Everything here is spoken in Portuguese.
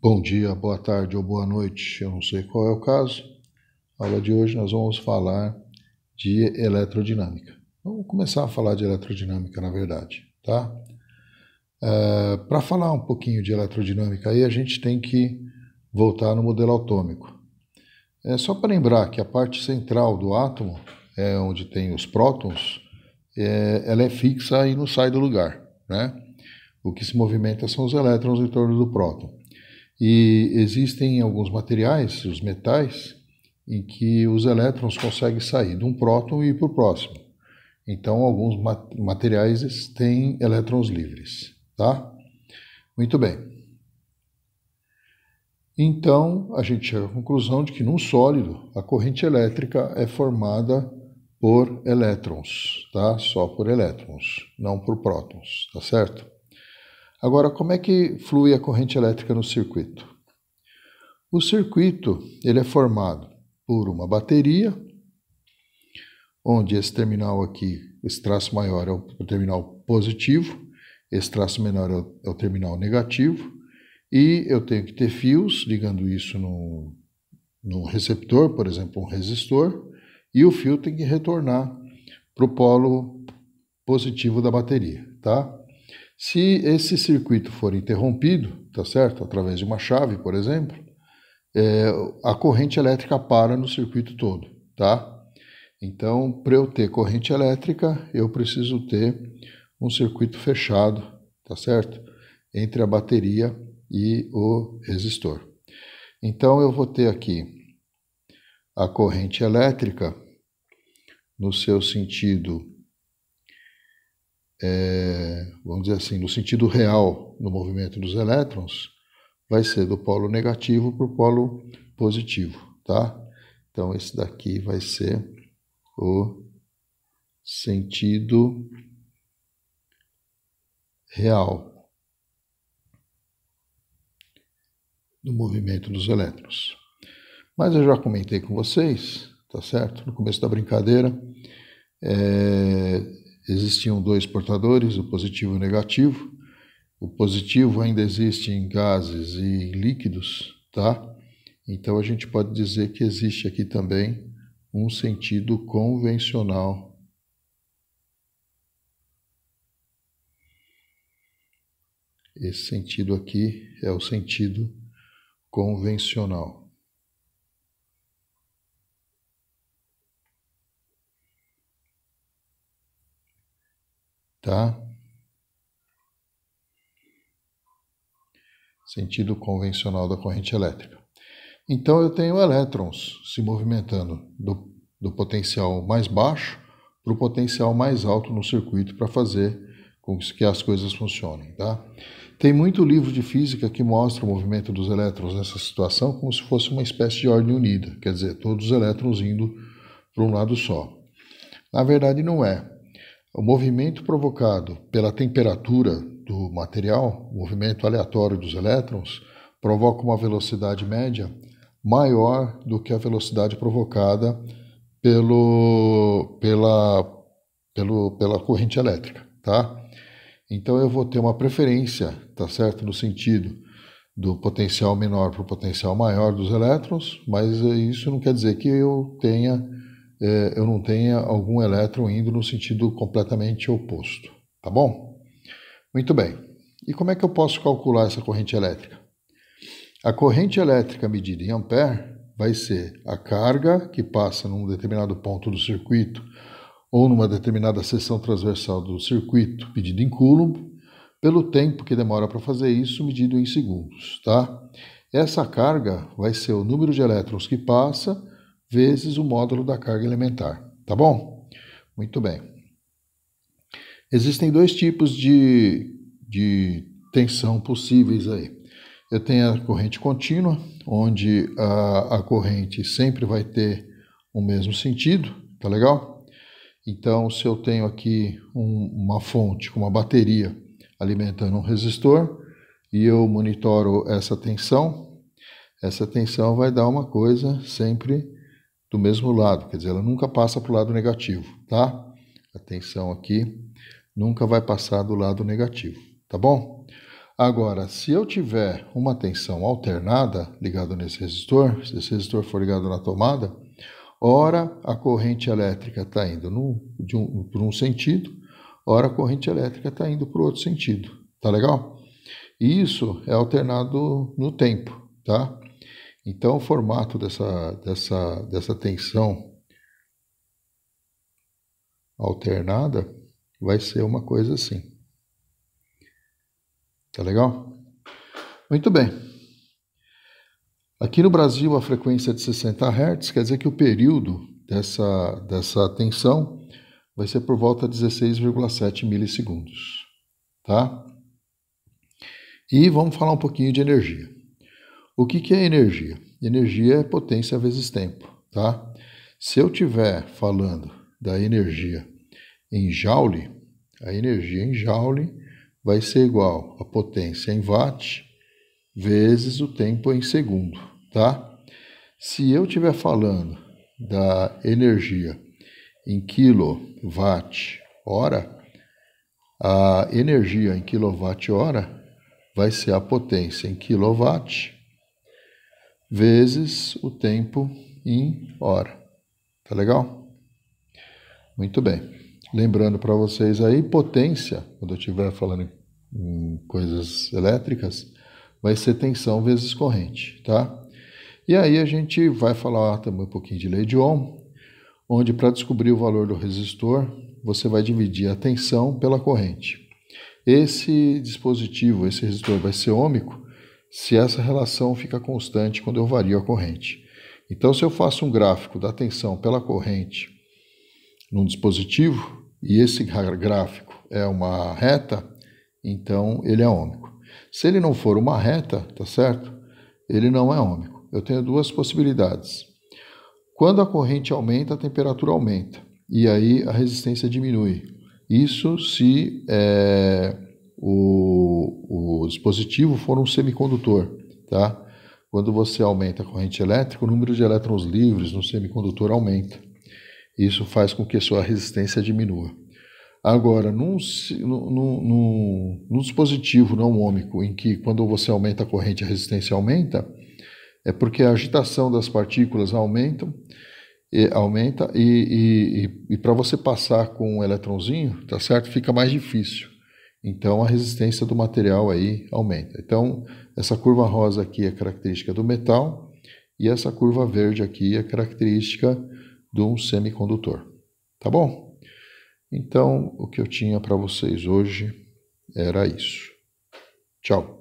Bom dia, boa tarde ou boa noite, eu não sei qual é o caso. Na aula de hoje nós vamos falar de eletrodinâmica. Vamos começar a falar de eletrodinâmica, na verdade, tá? É, para falar um pouquinho de eletrodinâmica aí, a gente tem que voltar no modelo atômico. É só para lembrar que a parte central do átomo, é onde tem os prótons, é, ela é fixa e não sai do lugar, né? O que se movimenta são os elétrons em torno do próton. E existem alguns materiais, os metais, em que os elétrons conseguem sair de um próton e ir para o próximo. Então, alguns materiais têm elétrons livres, tá? Muito bem. Então, a gente chega à conclusão de que num sólido, a corrente elétrica é formada por elétrons, tá? Só por elétrons, não por prótons, tá certo? Agora, como é que flui a corrente elétrica no circuito? O circuito ele é formado por uma bateria, onde esse terminal aqui, esse traço maior é o terminal positivo, esse traço menor é o, é o terminal negativo, e eu tenho que ter fios ligando isso no, no receptor, por exemplo, um resistor, e o fio tem que retornar para o polo positivo da bateria, tá? Se esse circuito for interrompido, tá certo? Através de uma chave, por exemplo, é, a corrente elétrica para no circuito todo, tá? Então, para eu ter corrente elétrica, eu preciso ter um circuito fechado, tá certo? Entre a bateria e o resistor. Então, eu vou ter aqui a corrente elétrica no seu sentido é, vamos dizer assim, no sentido real do movimento dos elétrons, vai ser do polo negativo para o polo positivo, tá? Então, esse daqui vai ser o sentido real do movimento dos elétrons. Mas eu já comentei com vocês, tá certo? No começo da brincadeira, é, existiam dois portadores, o positivo e o negativo. O positivo ainda existe em gases e em líquidos, tá? Então a gente pode dizer que existe aqui também um sentido convencional. Esse sentido aqui é o sentido convencional. tá? Sentido convencional da corrente elétrica. Então eu tenho elétrons se movimentando do, do potencial mais baixo para o potencial mais alto no circuito para fazer com que as coisas funcionem, tá? Tem muito livro de física que mostra o movimento dos elétrons nessa situação como se fosse uma espécie de ordem unida, quer dizer, todos os elétrons indo para um lado só. Na verdade, não é. O movimento provocado pela temperatura do material, o movimento aleatório dos elétrons, provoca uma velocidade média maior do que a velocidade provocada pelo, pela, pelo, pela corrente elétrica, tá? Então eu vou ter uma preferência, tá certo, no sentido do potencial menor para o potencial maior dos elétrons, mas isso não quer dizer que eu tenha eh, eu não tenha algum elétron indo no sentido completamente oposto, tá bom? Muito bem. E como é que eu posso calcular essa corrente elétrica? A corrente elétrica medida em ampere vai ser a carga que passa num determinado ponto do circuito ou numa determinada seção transversal do circuito medida em coulomb pelo tempo que demora para fazer isso medido em segundos, tá? Essa carga vai ser o número de elétrons que passa vezes o módulo da carga elementar, tá bom? Muito bem. Existem dois tipos de, de tensão possíveis aí. Eu tenho a corrente contínua, onde a, a corrente sempre vai ter o mesmo sentido, tá legal? Então, se eu tenho aqui um, uma fonte com uma bateria alimentando um resistor e eu monitoro essa tensão, essa tensão vai dar uma coisa sempre do mesmo lado, quer dizer, ela nunca passa para o lado negativo, tá? Atenção aqui, nunca vai passar do lado negativo, tá bom? Agora, se eu tiver uma tensão alternada ligada nesse resistor, se esse resistor for ligado na tomada, ora a corrente elétrica está indo no, um, por um sentido, ora a corrente elétrica está indo para o outro sentido, tá legal? E isso é alternado no tempo, tá? Então, o formato dessa, dessa, dessa tensão alternada vai ser uma coisa assim. Tá legal? Muito bem. Aqui no Brasil, a frequência é de 60 Hz, quer dizer que o período dessa, dessa tensão vai ser por volta de 16,7 milissegundos. Tá? E vamos falar um pouquinho de energia. O que, que é energia? Energia é potência vezes tempo, tá? Se eu tiver falando da energia em joule, a energia em joule vai ser igual a potência em watt vezes o tempo em segundo, tá? Se eu estiver falando da energia em quilowatt hora, a energia em quilowatt hora vai ser a potência em quilowatt vezes o tempo em hora. Tá legal? Muito bem. Lembrando para vocês aí, potência, quando eu estiver falando em coisas elétricas, vai ser tensão vezes corrente, tá? E aí a gente vai falar também um pouquinho de lei de Ohm, onde para descobrir o valor do resistor, você vai dividir a tensão pela corrente. Esse dispositivo, esse resistor vai ser ômico, se essa relação fica constante quando eu vario a corrente. Então, se eu faço um gráfico da tensão pela corrente num dispositivo e esse gráfico é uma reta, então ele é ômico. Se ele não for uma reta, tá certo? Ele não é ômico. Eu tenho duas possibilidades. Quando a corrente aumenta, a temperatura aumenta e aí a resistência diminui. Isso se é, o, o dispositivo for um semicondutor, tá? Quando você aumenta a corrente elétrica, o número de elétrons livres no semicondutor aumenta. Isso faz com que a sua resistência diminua. Agora, num, num, num, num dispositivo não ômico, em que quando você aumenta a corrente a resistência aumenta, é porque a agitação das partículas aumenta e, aumenta e, e, e para você passar com um eletrãozinho, tá certo? Fica mais difícil. Então a resistência do material aí aumenta. Então essa curva rosa aqui é característica do metal e essa curva verde aqui é característica de um semicondutor. Tá bom? Então o que eu tinha para vocês hoje era isso. Tchau.